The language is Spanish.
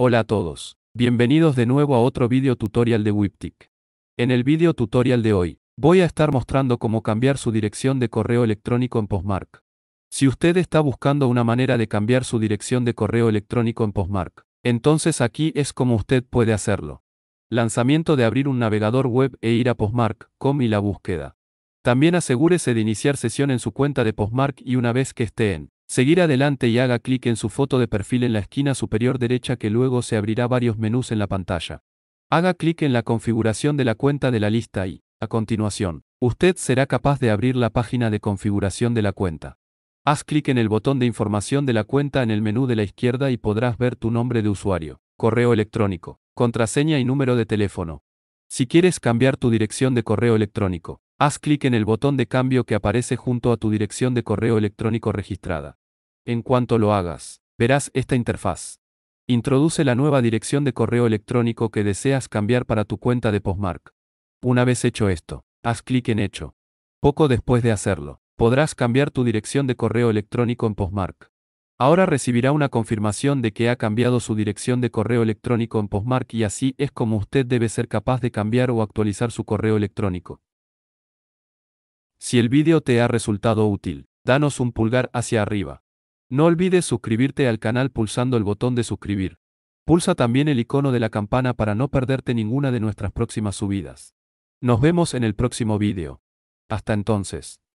Hola a todos, bienvenidos de nuevo a otro video tutorial de Wiptic. En el video tutorial de hoy, voy a estar mostrando cómo cambiar su dirección de correo electrónico en Postmark. Si usted está buscando una manera de cambiar su dirección de correo electrónico en Postmark, entonces aquí es como usted puede hacerlo. Lanzamiento de abrir un navegador web e ir a postmark.com y la búsqueda. También asegúrese de iniciar sesión en su cuenta de Postmark y una vez que esté en Seguir adelante y haga clic en su foto de perfil en la esquina superior derecha que luego se abrirá varios menús en la pantalla. Haga clic en la configuración de la cuenta de la lista y, a continuación, usted será capaz de abrir la página de configuración de la cuenta. Haz clic en el botón de información de la cuenta en el menú de la izquierda y podrás ver tu nombre de usuario, correo electrónico, contraseña y número de teléfono. Si quieres cambiar tu dirección de correo electrónico, Haz clic en el botón de cambio que aparece junto a tu dirección de correo electrónico registrada. En cuanto lo hagas, verás esta interfaz. Introduce la nueva dirección de correo electrónico que deseas cambiar para tu cuenta de Postmark. Una vez hecho esto, haz clic en Hecho. Poco después de hacerlo, podrás cambiar tu dirección de correo electrónico en Postmark. Ahora recibirá una confirmación de que ha cambiado su dirección de correo electrónico en Postmark y así es como usted debe ser capaz de cambiar o actualizar su correo electrónico. Si el vídeo te ha resultado útil, danos un pulgar hacia arriba. No olvides suscribirte al canal pulsando el botón de suscribir. Pulsa también el icono de la campana para no perderte ninguna de nuestras próximas subidas. Nos vemos en el próximo vídeo. Hasta entonces.